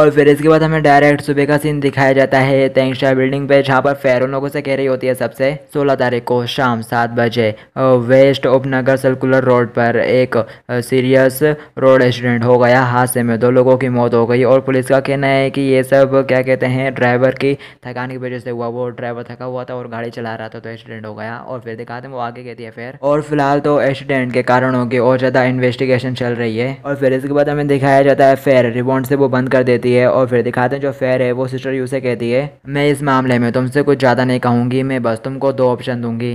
और फिर इसके बाद हमें डायरेक्ट सुबह का सीन दिखाया जाता है तेंगशा बिल्डिंग पे जहाँ पर फेरों लोगों से कह रही होती है सबसे 16 तारीख को शाम सात बजे वेस्ट उपनगर सर्कुलर रोड पर एक सीरियस रोड एक्सीडेंट हो गया हादसे में दो लोगों की मौत हो गई और पुलिस का कहना है कि ये सब क्या कहते हैं ड्राइवर की थकान की वजह से हुआ वो ड्राइवर थका हुआ था और गाड़ी चला रहा था तो एक्सीडेंट हो गया और फिर दिखाते हैं वो आगे कहती है फिर और फिलहाल तो एक्सीडेंट के कारणों की और ज़्यादा इन्वेस्टिगेशन चल रही है और फिर इसके बाद हमें दिखाया जाता है फेयर रिबॉन्ड से वो बंद कर देती कहती है और फिर दिखाते हैं जो फेयर है वो सिस्टर यू से कहती है मैं इस मामले में तुमसे कुछ ज़्यादा नहीं कहूँगी मैं बस तुमको दो ऑप्शन दूंगी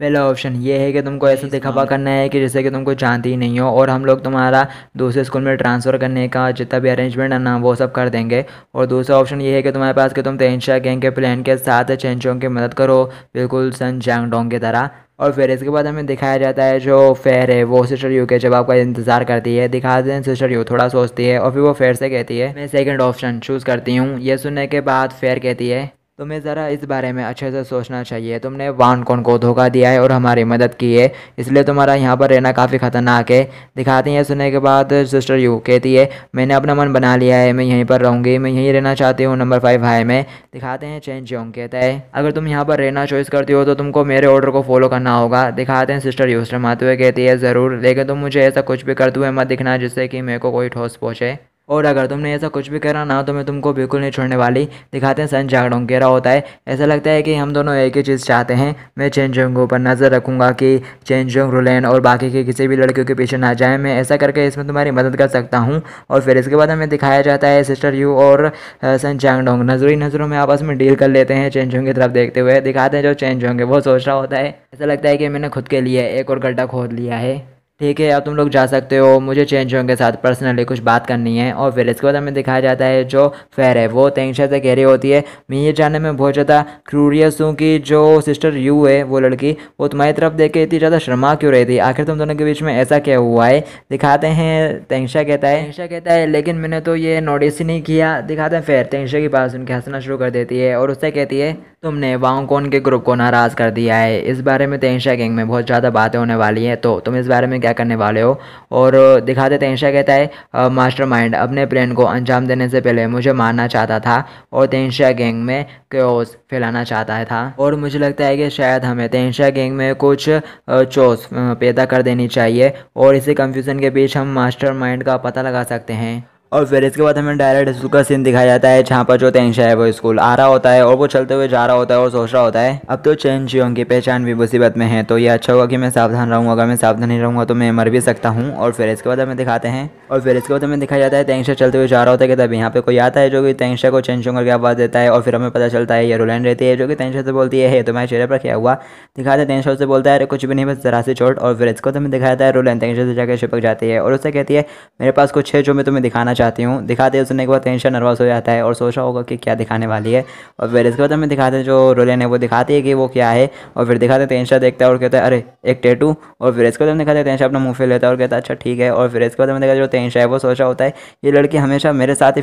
पहला ऑप्शन ये है कि तुमको ऐसा दिखावा करना है कि जैसे कि तुमको जानती ही नहीं हो और हम लोग तुम्हारा दूसरे स्कूल में ट्रांसफ़र करने का जितना भी अरेंजमेंट है ना वो सब कर देंगे और दूसरा ऑप्शन ये है कि तुम्हारे पास कि तुम तेंशा गैंग के प्लान के साथ चेंचों की मदद करो बिल्कुल सन जैंग डोंग की तरह और फिर इसके बाद हमें दिखाया जाता है जो फेयर है वो सिस्टर यू के जवाब का इंतजार करती है दिखा दें सिस्टर यू थोड़ा सोचती है और फिर वो फेयर से कहती है मैं सेकेंड ऑप्शन चूज़ करती हूँ ये सुनने के बाद फेयर कहती है तुम्हें ज़रा इस बारे में अच्छे से सोचना चाहिए तुमने वान कौन को धोखा दिया है और हमारी मदद की है इसलिए तुम्हारा यहाँ पर रहना काफ़ी ख़तरनाक है दिखाती है सुनने के बाद सिस्टर यू कहती है मैंने अपना मन बना लिया है मैं यहीं पर रहूँगी मैं यहीं रहना चाहती हूँ नंबर फाइव हाई में दिखाते हैं चैन जोंग कहता है अगर तुम यहाँ पर रहना चॉइस करती हो तो तुमको मेरे ऑर्डर को फॉलो करना होगा दिखाते हैं सिस्टर यू शर्माते हुए कहती है ज़रूर लेकिन तुम मुझे ऐसा कुछ भी करते हुए मत दिखना जिससे कि मेरे को कोई ठोस पहुँचे और अगर तुमने ऐसा कुछ भी करा ना तो मैं तुमको बिल्कुल नहीं छोड़ने वाली दिखाते हैं सन जागरण रहा होता है ऐसा लगता है कि हम दोनों एक ही चीज़ चाहते हैं मैं चैन जोंग ऊपर नज़र रखूँगा कि चैन जोंग रुलैन और बाकी के किसी भी लड़कियों के पीछे ना जाए मैं ऐसा करके इसमें तुम्हारी मदद कर सकता हूँ और फिर इसके बाद हमें दिखाया जाता है सिस्टर यू और सन चांगडोंग नजरी नज़रों में आपस में डील कर लेते हैं चेंजोंग की तरफ देखते हुए दिखाते हैं जो चैन जोंग है वो सोच रहा होता है ऐसा लगता है कि मैंने खुद के लिए एक और गड्ढा खोद लिया है ठीक है अब तुम लोग जा सकते हो मुझे चेंज के साथ पर्सनली कुछ बात करनी है और फिर इसके बाद हमें दिखाया जाता है जो फेयर है वो तेंगशा से गहरी होती है मैं ये जानने में बहुत ज़्यादा क्रूरियस हूँ कि जो सिस्टर यू है वो लड़की वो तुम्हारी तरफ देख के इतनी ज़्यादा शर्मा क्यों रही थी आखिर तुम दोनों के बीच में ऐसा क्या हुआ है दिखाते हैं तेंगशा कहता है तेंगशा कहता है लेकिन मैंने तो ये नोटिस ही नहीं किया दिखाते हैं फेयर तेंगशा की पास सुन के हंसना शुरू कर देती है और उससे कहती है तुमने कौन के ग्रुप को नाराज़ कर दिया है इस बारे में तेंशा गैंग में बहुत ज़्यादा बातें होने वाली हैं तो तुम इस बारे में क्या क्या करने वाले हो और दिखा देते हैं कहता है मास्टर माइंड अपने प्लान को अंजाम देने से पहले मुझे मारना चाहता था और तेंशा गैंग में क्योस फैलाना चाहता है था और मुझे लगता है कि शायद हमें तेंशा गैंग में कुछ चोस पैदा कर देनी चाहिए और इसी कंफ्यूजन के बीच हम मास्टर का पता लगा सकते हैं और फिर इसके बाद हमें डायरेक्ट स्कूल का सीन दिखाया जाता है जहाँ पर जो तेंशा है वो स्कूल आ रहा होता है और वो चलते हुए जा रहा होता है और सोच रहा होता है अब तो चैन जी की पहचान भी मुसीबत में है तो ये अच्छा होगा कि मैं सावधान रहूँगा अगर मैं सावधान नहीं रहूँगा तो मैं मर भी सकता हूँ और फिर इसके बाद हमें दिखाते हैं और फिर इसके बाद हमें दिखाया जाता है तेंशा चलते हुए जा रहा होता है कि तब यहाँ पे कोई आता है जो कि तेंशा को चैन करके आवाज़ देता है और फिर हमें पता चलता है ये रोलैंड रहती है जो कि तेंशा से बोलती है तुम्हारे चेहरे पर क्या हुआ दिखाते तेंशा से बोलता है अरे कुछ भी नहीं बस जरा से चोट और फिर इसको हमें दिखाया जाता है रोलैंड तेंशा से जाकर छिपक जाती है और उससे कहती है मेरे पास कुछ है जो मैं तुम्हें दिखाना चाहती हूँ दिखाते हैं सुनने के बाद टेंशन नर्वस हो जाता है और सोचा होगा कि क्या दिखाने वाली है और फिर इसके बाद हमें दिखाते हैं जो रोलेन है वो दिखाती है कि वो क्या है और फिर दिखाते हैं तेंशा देखता है और कहता है अरे एक टेटू और फिर इसके बाद हमें दिखाते हैं टेंशन अपना मुँह फिर लेता है और कहता है अच्छा ठीक है और फिर इसके बाद हमें देखा जो टेंशन है वो सोचा होता है ये लड़की हमेशा मेरे साथ ही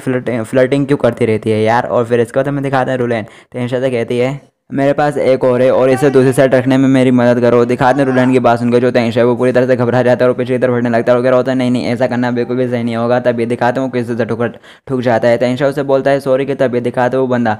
फ्लटिंग क्यों करती रहती है यार और फिर इसके बाद हमें दिखाते हैं रोलेन टेंशन से कहती है मेरे पास एक और है और इसे दूसरी साइड रखने में मेरी मदद करो दिखाते हैं रुलन की बात सुनकर जो तैश है वो पूरी तरह से घबरा जाता है और पीछे तरफ हटने लगता है और कह होता है नहीं नहीं ऐसा करना बिल्कुल भी सही नहीं होगा तभी दिखाते हैं वो किसी से ठुक ठुक जाता है तैशा उसे बोलता है सॉरी कि तभी दिखाते वो बंदा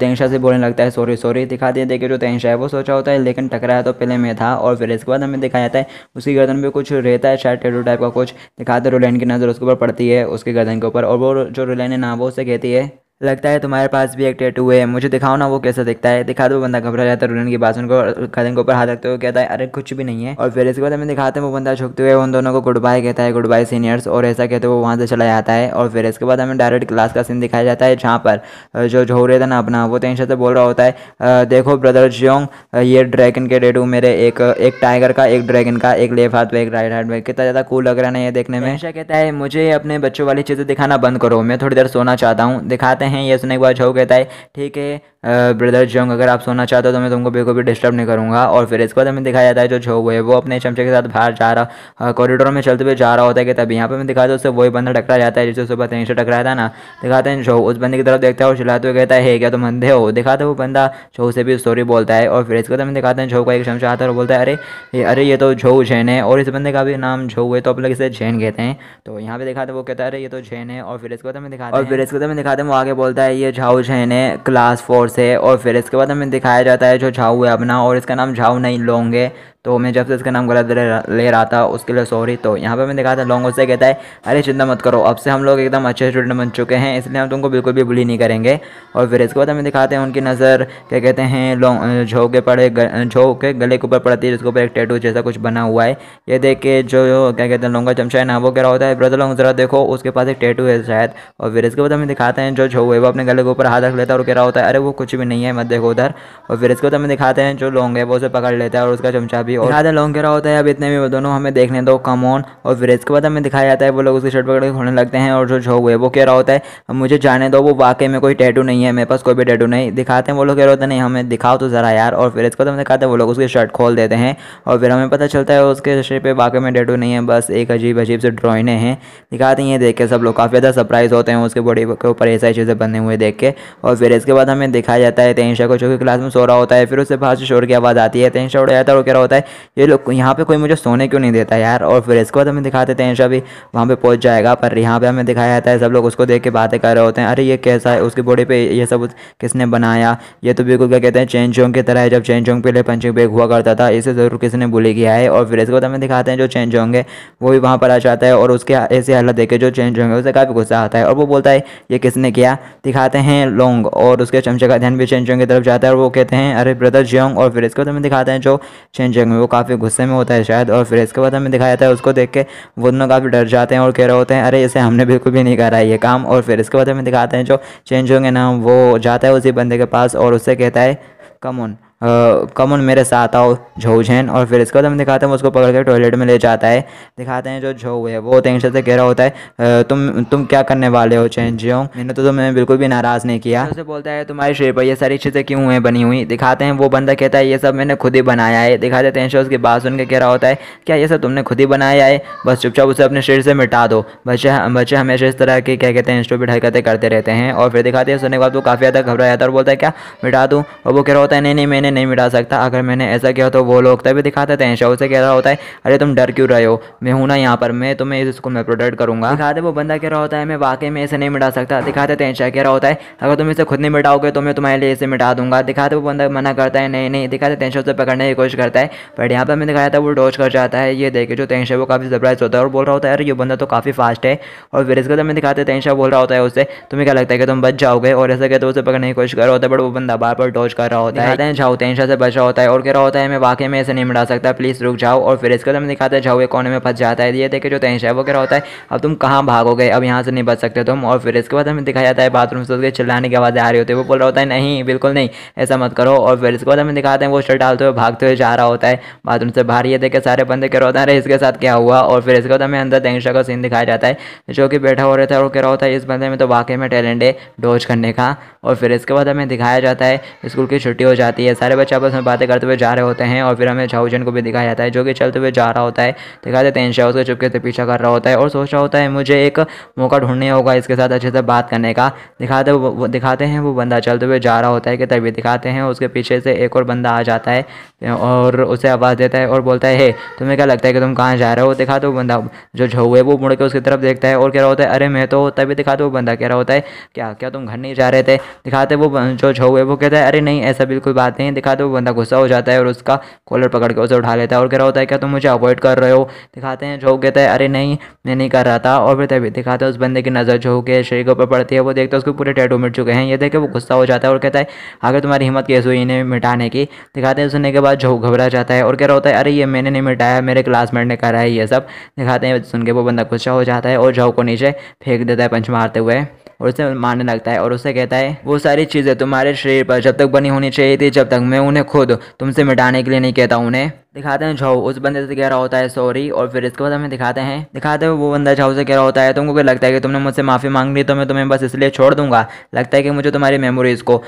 तैशा से बोलने लगता है सॉरी सॉरी दिखा दिए देखिए जो तैशा है वो सोचा होता है लेकिन टकराया तो पहले में था और फिर इसके बाद हमें दिखाया जाता है उसकी गर्दन में कुछ रहता है शायद टेडो टाइप का कुछ दिखाते रुलैन की नज़र उसके ऊपर पड़ती है उसके गर्दन के ऊपर और वो जो रुलैन है ना वो उसे कहती है लगता है तुम्हारे पास भी एक टैटू है मुझे दिखाओ ना वो कैसा दिखता है दिखा दो बंदा घबरा जाता है रूलन की बात उनको कदम के ऊपर हाथ रखते हुए कहता है अरे कुछ भी नहीं है और फिर इसके बाद हमें दिखाते हैं वो बंदा झुकते हुए उन दोनों को गुड बाय कहता है गुड बाय सीनियर्स और ऐसा कहते हुए वहाँ से चला जाता है और फिर इसके बाद हमें डायरेक्ट क्लास का सीन दिखाया जाता है जहाँ पर जो झोरे था ना अपना वो टेंशन तो से तो बोल रहा होता है देखो ब्रदर जियोंग ये ड्रैगन के टैटू मेरे एक एक टाइगर का एक ड्रैगन का एक लेफ्ट हाथ में एक राइट हाथ में कितना ज़्यादा कूल लग रहा है ना ये देखने में ऐसा अच्छा कहता है मुझे अपने बच्चों वाली चीज़ें दिखाना बंद करो मैं थोड़ी देर सोना चाहता हूँ दिखाते हैं हैं यह सुनने के बाद झो कहता है ठीक है ब्रदर जंग अगर आप सोना चाहते हो तो मैं तुमको बिल्कुल भी डिस्टर्ब नहीं करूँगा और फिर इसके बाद हमें दिखाया जाता है जो छोगो है वो अपने चमचे के साथ बाहर जा रहा कॉरिडोर में चलते हुए जा रहा होता है कि तभी यहाँ पर मैं दिखाता हूँ उससे वही बंदा टकरा जाता है जिससे सुबह तेईस से टकराया था ना दिखाते हैं जो उस बंदे की तरफ देखता है और चलाते हुए कहता है क्या तुम अंधे हो दिखाते वो बंदा छो से भी स्टोरी बोलता है और फिर इसके बाद हमें दिखाते हैं झो का एक चमचा आता है और बोलता है अरे अरे ये तो झो जैन है और इस बंदे का भी नाम झो है तो आप लोग इसे झेन कहते हैं तो यहाँ पे दिखाते वो कहता है अरे ये तो झेन है और फिर इसके बाद हमें दिखाते और फिर इसके बाद हमें दिखाते हैं वो आगे बोलता है ये झाओ झेन है क्लास फोर से और फिर इसके बाद हमें दिखाया जाता है जो झाऊ है अपना और इसका नाम झाऊ नहीं लोंग है तो मैं जब से इसका नाम गलत ले रहा था उसके लिए सॉरी तो यहाँ पे मैं देखा था लॉन्ग उससे कहता है अरे चिंता मत करो अब से हम लोग एकदम अच्छे स्टूडेंट बन चुके हैं इसलिए हम तुमको बिल्कुल भी बुली नहीं करेंगे और फिर इसके बाद हमें दिखाते हैं उनकी नज़र क्या कहते हैं लॉन्ग झो के पड़े झो के गले के ऊपर पड़ती है जिसके ऊपर एक टैटू जैसा कुछ बना हुआ है ये देख के जो क्या कहते हैं लॉन्गा चमचा है वो कह रहा होता है ब्रदर लॉन्ग ज़रा देखो उसके पास एक टैटू है शायद और फिर इसके बाद हमें दिखाते हैं जो झो है वो अपने गले के ऊपर हाथ रख लेता है और कह रहा होता है अरे वो कुछ भी नहीं है मत देखो उधर और फिर इसके बाद हमें दिखाते हैं जो लॉन्ग है वो उसे पकड़ लेता है और उसका चमचा अभी और ज़्यादा लॉन्ग घेरा होता है अब इतने भी दोनों हमें देखने दो कम ऑन और फिर इसके बाद हमें दिखाया जाता है वो लोग उसकी शर्ट पकड़ के खोलने लगते हैं और जो झोंक है वो कह रहा होता है अब मुझे जाने दो वो वाकई में कोई टैटू नहीं है मेरे पास कोई भी टैटू नहीं दिखाते हैं वो लोग कह रहे होते नहीं हमें दिखाओ तो ज़रा यार और फिर इसके बाद हमें दिखाते हैं वो लोग उसकी शर्ट खोल देते हैं और फिर हमें पता चलता है उसके शरीर पर वाकई में टैटू नहीं है बस एक अजीब अजीब से ड्रॉइने हैं दिखाते हैं देख के सब लोग काफ़ी ज़्यादा सरप्राइज़ होते हैं उसके बॉडी के ऊपर ऐसा चीज़ें बने हुए देख के और फिर इसके बाद हमें दिखाया जाता है तेंशा को जो कि क्लास में सो रहा होता है फिर उससे बाहर से शोर की आवाज़ आती है तेंशा उड़ जाता है और कह रहा होता है है ये लोग यहाँ पे कोई मुझे सोने क्यों नहीं देता यार और फिर इसके बाद हमें दिखा देते हैं सभी वहाँ पे पहुँच जाएगा पर यहाँ पे हमें दिखाया जाता है सब लोग उसको देख के बातें कर रहे होते हैं अरे ये कैसा है उसकी बॉडी पर यह सब किसने बनाया ये तो बिल्कुल क्या कहते हैं चेंज चोंग की तरह है जब चेंज चोंग पहले पंचिंग बैग हुआ करता था इसे ज़रूर किसी ने भूल किया है और फिर इसके बाद हमें दिखाते हैं जो चेंज चोंग है वो भी वहाँ पर आ जाता है और उसके ऐसी हालत देखे जो चेंज चोंग है उसे काफ़ी गुस्सा आता है और वो बोलता है ये किसने किया दिखाते हैं लोंग और उसके चमचे का ध्यान भी चेंज चोंग की तरफ जाता है और वो कहते हैं अरे ब्रदर जियोंग और फिर इसके बाद हमें दिखाते हैं जो चेंज चोंग में वो काफ़ी गुस्से में होता है शायद और फिर इसके बाद हमें दिखाया जाता है उसको देख के वो दोनों काफ़ी डर जाते हैं और कह रहे होते हैं अरे इसे हमने बिल्कुल भी नहीं करा ये काम और फिर इसके बाद हमें दिखाते हैं जो चेंज होंगे नाम वो जाता है उसी बंदे के पास और उससे कहता है कम ऑन कम उन मेरे साथ आओ झोझेन और फिर इसके बाद हम दिखाते हैं उसको पकड़ के टॉयलेट में ले जाता है दिखाते हैं जो झो है वो टेंशन से कह रहा होता है तुम तुम क्या करने वाले हो चैन जियो मैंने तो तुम्हें बिल्कुल भी नाराज़ नहीं किया उसे बोलता है तुम्हारे शरीर पर ये सारी चीज़ें क्यों हैं बनी हुई दिखाते हैं वो बंदा कहता है ये सब मैंने खुद ही बनाया है दिखाते टेंशन उसकी बात सुन के कह रहा होता है क्या ये सब तुमने खुद ही बनाया है बस चुपचाप उसे अपने शरीर से मिटा दो बच्चे बच्चे हमेशा इस तरह की क्या कहते हैं स्टूपिड हरकतें करते रहते हैं और फिर दिखाते हैं सुनने के बाद वो काफ़ी ज़्यादा घबराया था और बोलता है क्या मिटा दूँ और वो कह रहा होता है नहीं नहीं मैंने उन्हें नहीं मिटा सकता अगर मैंने ऐसा किया तो वो लोग तभी दिखा देते हैं शव से कह रहा होता है अरे तुम डर क्यों रहे हो मैं हूँ ना यहाँ पर मैं तुम्हें इस स्कूल में प्रोटेक्ट करूँगा दिखा दे वो बंदा कह रहा होता है मैं वाकई में इसे नहीं मिटा सकता दिखा देते हैं शाह कह रहा होता है अगर तुम इसे खुद नहीं मिटाओगे तो मैं तुम्हारे लिए इसे मिटा दूंगा दिखा दे वो बंदा मना करता है नहीं नहीं दिखा दे तेंशव से पकड़ने की कोशिश करता है बट यहाँ पर मैं दिखाया था वो डोज कर जाता है ये देखे जो तेंशव वो काफ़ी सरप्राइज होता है और बोल रहा होता है अरे ये बंदा तो काफ़ी फास्ट है और फिर इसका मैं दिखाते तेंशव बोल रहा होता है उससे तुम्हें क्या लगता है कि तुम बच जाओगे और ऐसा कहते उसे पकड़ने की कोशिश कर रहा होता है बट वो बंदा बार बार डोज कर रहा होता है झाऊ होते हैं से बचा होता है और कह रहा होता है मैं वाकई में ऐसे नहीं मिटा सकता प्लीज़ रुक जाओ और फिर इसके हम दिखाते दिखाता है एक कोने में फंस जाता है ये देखे जो तैश है वो कह रहा होता है अब तुम कहाँ भागोगे अब यहाँ से नहीं बच सकते तुम और फिर इसके बाद हमें दिखाया जाता है बाथरूम से उसके चिल्लाने की आवाज़ आ रही होती है वो बोल रहा होता है नहीं बिल्कुल नहीं ऐसा मत करो और फिर इसके बाद हमें दिखाते हैं वो शर्ट डालते हुए भागते हुए जा रहा होता है बाथरूम से बाहर ये देखे सारे बंदे कह रहा होता है अरे इसके साथ क्या हुआ और फिर इसके बाद हमें अंदर तैशा का सीन दिखाया जाता है जो कि बैठा हो रहा था और कह रहा होता है इस बंदे में तो वाकई में टैलेंट है डोज करने का और फिर इसके बाद हमें दिखाया जाता है स्कूल की छुट्टी हो जाती है सारे सारे बच्चे आपस में बातें करते हुए जा रहे होते हैं और फिर हमें झाऊजन को भी दिखाया जाता है जो कि चलते हुए जा रहा होता है दिखा देते हैं शाह तो चुपके से पीछा कर रहा होता है और सोच रहा होता है मुझे एक मौका ढूंढने होगा इसके साथ अच्छे से बात करने का दिखाते दिखाते हैं वो बंदा चलते हुए जा रहा होता है कि तभी दिखाते हैं उसके पीछे से एक और बंदा आ जाता है और उसे आवाज़ देता है और बोलता है हे तुम्हें क्या लगता है कि तुम कहाँ जा रहे हो दिखाते वो बंदा जो झाऊ है वो मुड़ के उसकी तरफ देखता है और कह रहा होता है अरे मैं तो तभी दिखाते वो बंदा कह रहा होता है क्या क्या तुम घर नहीं जा रहे थे दिखाते वो जो झाऊ है वो कहता है अरे नहीं ऐसा बिल्कुल बात नहीं दिखाते वो बंदा गुस्सा हो जाता है और उसका कॉलर पकड़ के उसे उठा लेता है और कह रहा होता है क्या तुम मुझे अवॉइड कर रहे हो दिखाते हैं झोंक कहता है अरे नहीं मैं नहीं कर रहा था और फिर तभी दिखाते हैं उस बंदे की नज़र झोंक के शरीर के ऊपर पड़ती है वो देखते हैं उसके पूरे टैटू मिट चुके हैं ये देख के वो गुस्सा हो जाता है और कहता है अगर तुम्हारी हिम्मत कैसे हुई इन्हें मिटाने की दिखाते हैं सुनने के बाद झोंक घबरा जाता है और कह रहा होता है अरे ये मैंने नहीं मिटाया मेरे क्लासमेट ने करा है ये सब दिखाते हैं सुन के वो बंदा गुस्सा हो जाता है और झोंक को नीचे फेंक देता है पंच मारते हुए और उसे मारने लगता है और उसे कहता है वो सारी चीज़ें तुम्हारे शरीर पर जब तक बनी होनी चाहिए थी जब तक मैं उन्हें खुद तुमसे मिटाने के लिए नहीं कहता उन्हें दिखाते हैं झाओ उस बंदे से कह रहा होता है सॉरी और फिर इसके बाद हमें दिखाते हैं दिखाते हैं वो बंदा झाऊ से कह रहा होता है तुमको क्या लगता है कि तुमने मुझसे माफ़ी मांग ली तो मैं तुम्हें बस इसलिए छोड़ दूंगा लगता है कि मुझे तुम्हारी मेमोरीज़ को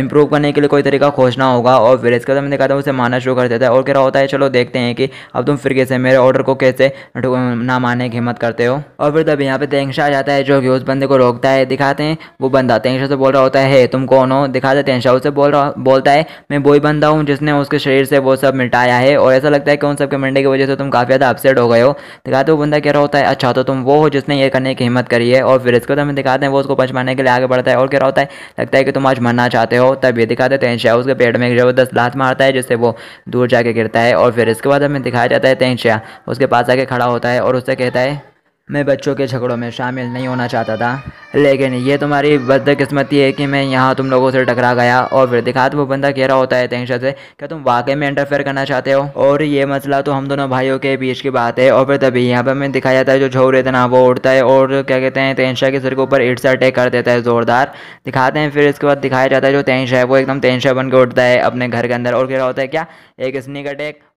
इंप्रूव करने के लिए कोई तरीका खोजना होगा और फिर इसके बाद हमें दिखाते हैं उसे माना शुरू कर देता है और कह रहा होता है चलो देखते हैं कि अब तुम फिर कैसे मेरे ऑर्डर को कैसे ना मानने की हिम्मत करते हो और फिर तब यहाँ पे तेंशा आ जाता है जो कि उस बंदे को रोकता है दिखाते हैं वो बंदा तेंशा से बोल रहा होता है तुम कौन हो दिखाते तेंशा उसे बोल रहा बोलता है मैं वही बंदा हूँ जिसने उसके शरीर से वो सब मिटाया है और ऐसा लगता है कि उन सब कमेंटे की वजह से तुम काफ़ी ज़्यादा अपसेट हो गए हो दिखाते तो वो बंदा कह रहा होता है अच्छा तो तुम वो हो जिसने ये करने की हिम्मत करी है और फिर इसको तुम्हें तो हमें दिखाते हैं वो उसको पंच मारने के लिए आगे बढ़ता है और कह रहा होता है लगता है कि तुम आज मरना चाहते हो तब ये दिखाते हैं शाह उसके पेट में एक ज़बरदस्त लात मारता है जिससे वो दूर जाके गिरता है और फिर इसके बाद हमें दिखाया जाता है तेंशिया उसके पास आके खड़ा होता है और उससे कहता है मैं बच्चों के झगड़ों में शामिल नहीं होना चाहता था लेकिन ये तुम्हारी बदकिस्मती है कि मैं यहाँ तुम लोगों से टकरा गया और फिर तो वो बंदा कह रहा होता है टेंशन से क्या तुम वाकई में इंटरफेयर करना चाहते हो और ये मसला तो हम दोनों भाइयों के बीच की बात है और फिर तभी यहाँ पर मैं दिखाया जाता है जो झोर ना वो उठता है और क्या कहते हैं तहशा के सिर के ऊपर इट्स अटैक कर देता है ज़ोरदार दिखाते हैं फिर इसके बाद दिखाया जाता है जो तहशा है वो एकदम तहशा बन के उठता है अपने घर के अंदर और कह रहा होता है क्या एक स्निक अटैक